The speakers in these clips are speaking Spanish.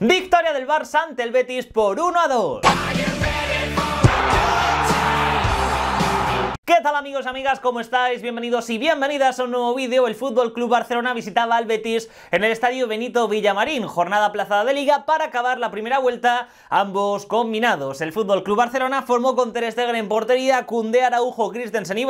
Victoria del Barça ante el Betis por 1 a 2. ¿Qué tal amigos, amigas? ¿Cómo estáis? Bienvenidos y bienvenidas a un nuevo vídeo. El Fútbol Club Barcelona visitaba al Betis en el Estadio Benito Villamarín, jornada aplazada de liga para acabar la primera vuelta, ambos combinados. El Fútbol Club Barcelona formó con Ter Stegen en portería, Cunde Araujo, Christensen y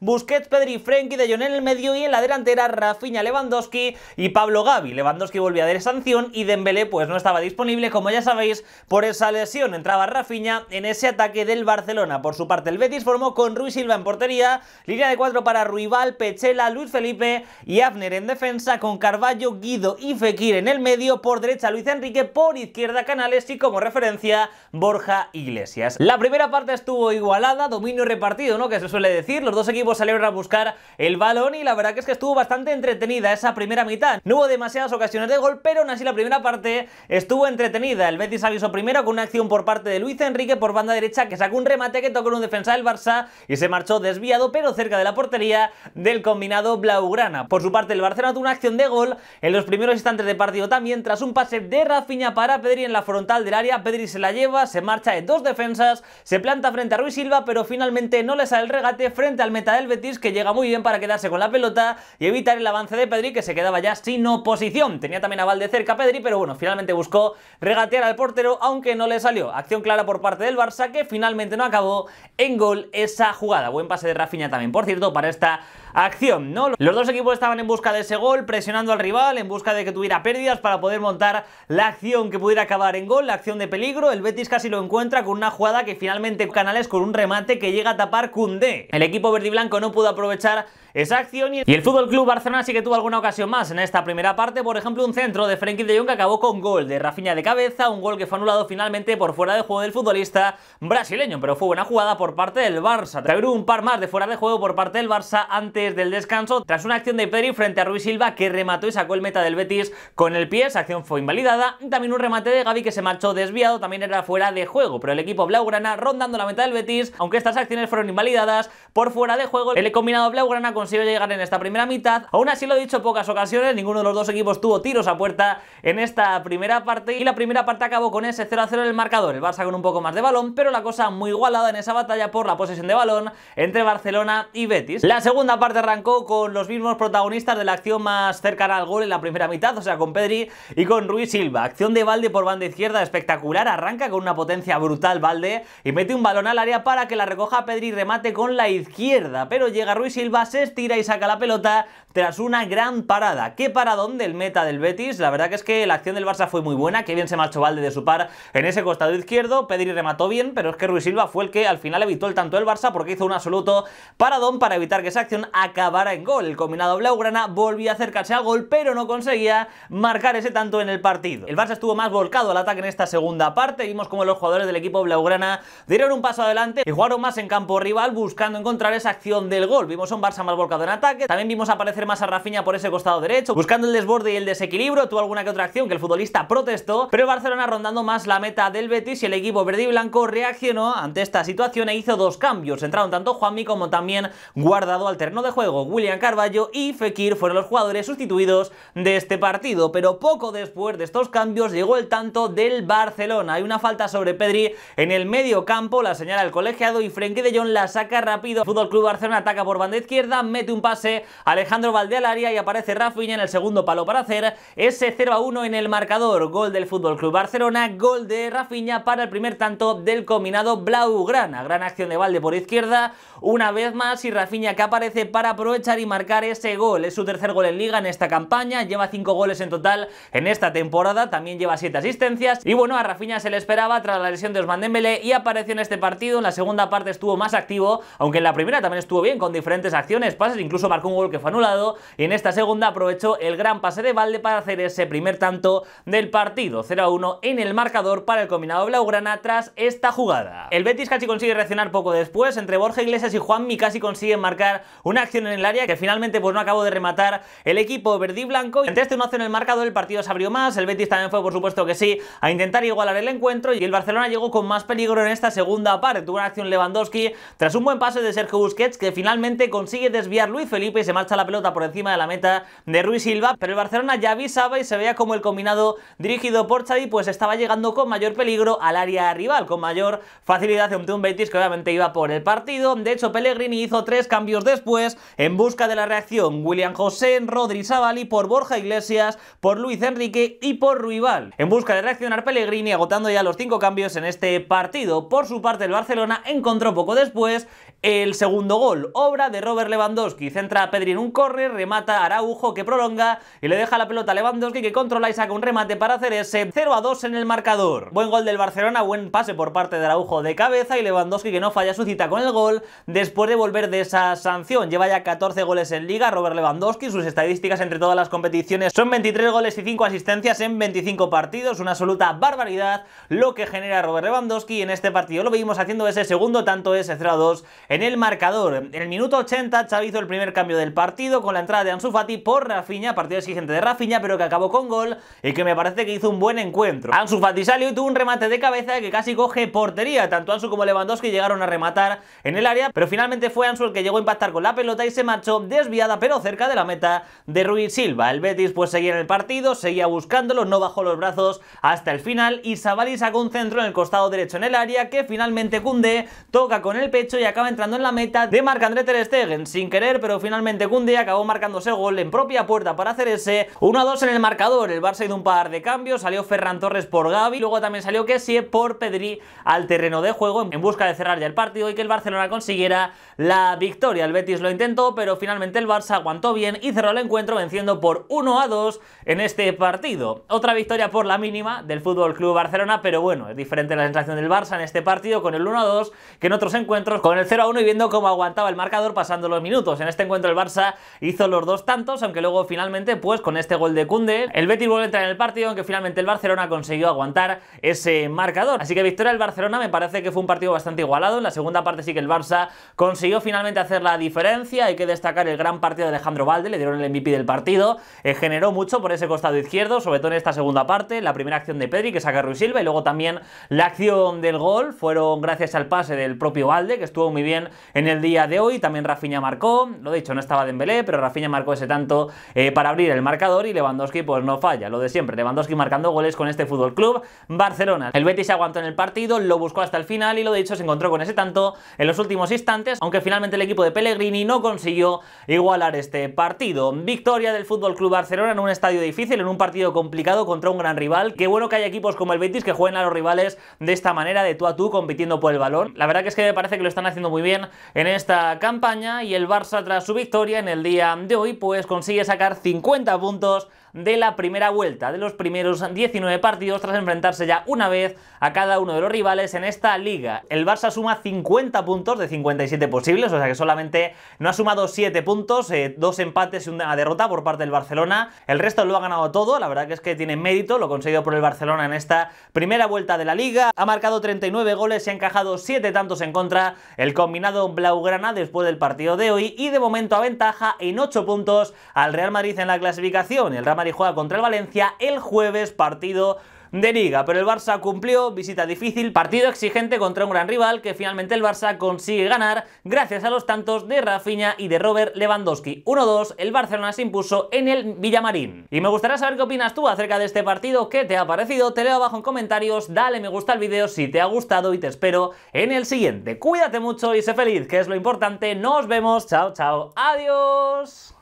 Busquets, Pedri, Frenkie de Jong en el medio y en la delantera Rafinha, Lewandowski y Pablo Gavi. Lewandowski a de sanción y Dembélé pues no estaba disponible, como ya sabéis, por esa lesión. Entraba Rafinha en ese ataque del Barcelona. Por su parte, el Betis formó con Ruiz y en portería, línea de cuatro para Ruibal, Pechela, Luis Felipe y Abner en defensa, con Carballo, Guido y Fekir en el medio, por derecha Luis Enrique, por izquierda Canales y como referencia Borja Iglesias. La primera parte estuvo igualada, dominio repartido, ¿no? Que se suele decir, los dos equipos salieron a buscar el balón y la verdad que es que estuvo bastante entretenida esa primera mitad. No hubo demasiadas ocasiones de gol, pero aún así la primera parte estuvo entretenida. El Betis avisó primero con una acción por parte de Luis Enrique por banda derecha que sacó un remate que tocó en un defensa del Barça y se marchó desviado pero cerca de la portería del combinado Blaugrana. Por su parte el Barcelona tuvo una acción de gol en los primeros instantes de partido también tras un pase de Rafinha para Pedri en la frontal del área, Pedri se la lleva, se marcha de dos defensas, se planta frente a Ruiz Silva pero finalmente no le sale el regate frente al meta del Betis que llega muy bien para quedarse con la pelota y evitar el avance de Pedri que se quedaba ya sin oposición. Tenía también a Valde cerca Pedri pero bueno, finalmente buscó regatear al portero aunque no le salió. Acción clara por parte del Barça que finalmente no acabó en gol esa jugada. Buen pase de Rafinha también, por cierto, para esta acción, ¿no? Los dos equipos estaban en busca de ese gol, presionando al rival, en busca de que tuviera pérdidas para poder montar la acción que pudiera acabar en gol, la acción de peligro. El Betis casi lo encuentra con una jugada que finalmente Canales con un remate que llega a tapar Cundé. El equipo blanco no pudo aprovechar esa acción. Y el Fútbol Club Barcelona sí que tuvo alguna ocasión más en esta primera parte. Por ejemplo, un centro de Frenkie de Jong que acabó con gol de Rafinha de cabeza, un gol que fue anulado finalmente por fuera de juego del futbolista brasileño, pero fue buena jugada por parte del Barça. hubo un par más de fuera de juego por parte del Barça antes del descanso, tras una acción de Pedri frente a Ruiz Silva que remató y sacó el meta del Betis con el pie, esa acción fue invalidada. También un remate de Gaby que se marchó desviado, también era fuera de juego, pero el equipo blaugrana rondando la meta del Betis, aunque estas acciones fueron invalidadas por fuera de juego, el combinado blaugrana con consiguió llegar en esta primera mitad. Aún así lo he dicho pocas ocasiones, ninguno de los dos equipos tuvo tiros a puerta en esta primera parte y la primera parte acabó con ese 0 0 en el marcador. El Barça con un poco más de balón, pero la cosa muy igualada en esa batalla por la posesión de balón entre Barcelona y Betis. La segunda parte arrancó con los mismos protagonistas de la acción más cercana al gol en la primera mitad, o sea, con Pedri y con Ruiz Silva. Acción de Valde por banda izquierda espectacular, arranca con una potencia brutal Valde y mete un balón al área para que la recoja Pedri y remate con la izquierda, pero llega Ruiz Silva, se tira y saca la pelota tras una gran parada. ¿Qué paradón del meta del Betis? La verdad que es que la acción del Barça fue muy buena, que bien se marchó Valde de su par en ese costado izquierdo, Pedri remató bien, pero es que Ruiz Silva fue el que al final evitó el tanto del Barça porque hizo un absoluto paradón para evitar que esa acción acabara en gol. El combinado Blaugrana volvía a acercarse al gol, pero no conseguía marcar ese tanto en el partido. El Barça estuvo más volcado al ataque en esta segunda parte, vimos como los jugadores del equipo Blaugrana dieron un paso adelante y jugaron más en campo rival buscando encontrar esa acción del gol. Vimos un Barça más en ataque. También vimos aparecer más a Rafinha por ese costado derecho, buscando el desborde y el desequilibrio. Tuvo alguna que otra acción que el futbolista protestó, pero Barcelona rondando más la meta del Betis y el equipo verde y blanco reaccionó ante esta situación e hizo dos cambios. Entraron tanto Juanmi como también Guardado al terreno de juego. William Carballo y Fekir fueron los jugadores sustituidos de este partido, pero poco después de estos cambios llegó el tanto del Barcelona. Hay una falta sobre Pedri en el medio campo, la señala el colegiado y Frenkie de Jong la saca rápido. Fútbol Club Barcelona ataca por banda izquierda, mete un pase, Alejandro Valde al área y aparece Rafinha en el segundo palo para hacer ese 0 a 1 en el marcador. Gol del FC Barcelona, gol de Rafinha para el primer tanto del combinado Blaugrana. Gran acción de Valde por izquierda, una vez más y Rafinha que aparece para aprovechar y marcar ese gol. Es su tercer gol en liga en esta campaña, lleva 5 goles en total en esta temporada, también lleva 7 asistencias y bueno, a Rafinha se le esperaba tras la lesión de Osman Dembélé y apareció en este partido, en la segunda parte estuvo más activo, aunque en la primera también estuvo bien con diferentes acciones pases, incluso marcó un gol que fue anulado. Y en esta segunda aprovechó el gran pase de Valde para hacer ese primer tanto del partido. 0-1 en el marcador para el combinado Blaugrana tras esta jugada. El Betis casi consigue reaccionar poco después. Entre Borja Iglesias y Juanmi casi consiguen marcar una acción en el área que finalmente pues no acabó de rematar el equipo verde blanco. Entre este 1 en el marcador el partido se abrió más. El Betis también fue por supuesto que sí a intentar igualar el encuentro y el Barcelona llegó con más peligro en esta segunda parte. Tuvo una acción Lewandowski tras un buen pase de Sergio Busquets que finalmente consigue desviar Luis Felipe y se marcha la pelota por encima de la meta de Ruiz Silva, pero el Barcelona ya avisaba y se veía como el combinado dirigido por Xavi pues estaba llegando con mayor peligro al área rival, con mayor facilidad un Betis que obviamente iba por el partido. De hecho, Pellegrini hizo tres cambios después en busca de la reacción. William José, Rodri Sabali por Borja Iglesias, por Luis Enrique y por Ruibal. En busca de reaccionar Pellegrini agotando ya los cinco cambios en este partido. Por su parte, el Barcelona encontró poco después el segundo gol, obra de Robert Lewandowski Lewandowski. Centra a Pedri en un corre, remata a Araujo que prolonga y le deja la pelota a Lewandowski que controla y saca un remate para hacer ese 0 a 2 en el marcador. Buen gol del Barcelona, buen pase por parte de Araujo de cabeza y Lewandowski que no falla su cita con el gol después de volver de esa sanción. Lleva ya 14 goles en liga Robert Lewandowski, sus estadísticas entre todas las competiciones son 23 goles y 5 asistencias en 25 partidos, una absoluta barbaridad lo que genera Robert Lewandowski en este partido. Lo vimos haciendo ese segundo tanto ese 0 a 2 en el marcador. En el minuto 80 Xavi hizo el primer cambio del partido con la entrada de Ansu Fati por Rafinha, partido exigente de Rafinha, pero que acabó con gol y que me parece que hizo un buen encuentro. Ansu Fati salió y tuvo un remate de cabeza que casi coge portería. Tanto Ansu como Lewandowski llegaron a rematar en el área, pero finalmente fue Ansu el que llegó a impactar con la pelota y se marchó desviada pero cerca de la meta de Ruiz Silva. El Betis pues seguía en el partido, seguía buscándolo, no bajó los brazos hasta el final y Sabali sacó un centro en el costado derecho en el área que finalmente Cunde toca con el pecho y acaba entrando en la meta de Marc-André Ter Stegen sin querer, pero finalmente día acabó marcándose gol en propia puerta para hacer ese 1-2 en el marcador. El Barça hizo un par de cambios, salió Ferran Torres por Gavi, luego también salió Kessie por Pedri al terreno de juego en busca de cerrar ya el partido y que el Barcelona consiguiera la victoria. El Betis lo intentó, pero finalmente el Barça aguantó bien y cerró el encuentro venciendo por 1 2 en este partido. Otra victoria por la mínima del Fútbol Club Barcelona, pero bueno, es diferente la sensación del Barça en este partido con el 1 2 que en otros encuentros con el 0 1 y viendo cómo aguantaba el marcador pasando los minutos. En este encuentro el Barça hizo los dos tantos, aunque luego finalmente, pues con este gol de Cunde, el Betis vuelve a entrar en el partido, aunque finalmente el Barcelona consiguió aguantar ese marcador. Así que victoria del Barcelona, me parece que fue un partido bastante igualado. En la segunda parte sí que el Barça consiguió finalmente hacer la diferencia. Hay que destacar el gran partido de Alejandro Valde, le dieron el MVP del partido. Eh, generó mucho por ese costado izquierdo, sobre todo en esta segunda parte. La primera acción de Pedri que saca a Ruiz Silva y luego también la acción del gol fueron gracias al pase del propio Valde, que estuvo muy bien en el día de hoy. También Rafinha marcó lo dicho, no estaba Dembélé, pero Rafinha marcó ese tanto eh, para abrir el marcador y Lewandowski pues no falla, lo de siempre, Lewandowski marcando goles con este Fútbol Club Barcelona. El Betis aguantó en el partido, lo buscó hasta el final y lo dicho, se encontró con ese tanto en los últimos instantes, aunque finalmente el equipo de Pellegrini no consiguió igualar este partido. Victoria del Fútbol Club Barcelona en un estadio difícil, en un partido complicado contra un gran rival. Qué bueno que hay equipos como el Betis que jueguen a los rivales de esta manera, de tú a tú, compitiendo por el balón. La verdad que es que me parece que lo están haciendo muy bien en esta campaña y el Barcelona tras su victoria en el día de hoy pues consigue sacar 50 puntos de la primera vuelta, de los primeros 19 partidos tras enfrentarse ya una vez a cada uno de los rivales en esta liga. El Barça suma 50 puntos de 57 posibles, o sea que solamente no ha sumado 7 puntos, eh, dos empates y una derrota por parte del Barcelona. El resto lo ha ganado todo, la verdad que es que tiene mérito lo conseguido por el Barcelona en esta primera vuelta de la liga. Ha marcado 39 goles y ha encajado 7 tantos en contra el combinado Blaugrana después del partido de hoy y de momento a ventaja en 8 puntos al Real Madrid en la clasificación. El Real Madrid juega contra el Valencia el jueves, partido de Liga. Pero el Barça cumplió, visita difícil, partido exigente contra un gran rival que finalmente el Barça consigue ganar gracias a los tantos de Rafinha y de Robert Lewandowski. 1-2, el Barcelona se impuso en el Villamarín. Y me gustaría saber qué opinas tú acerca de este partido, qué te ha parecido, te leo abajo en comentarios, dale me gusta al vídeo si te ha gustado y te espero en el siguiente. Cuídate mucho y sé feliz, que es lo importante. Nos vemos, chao, chao, adiós.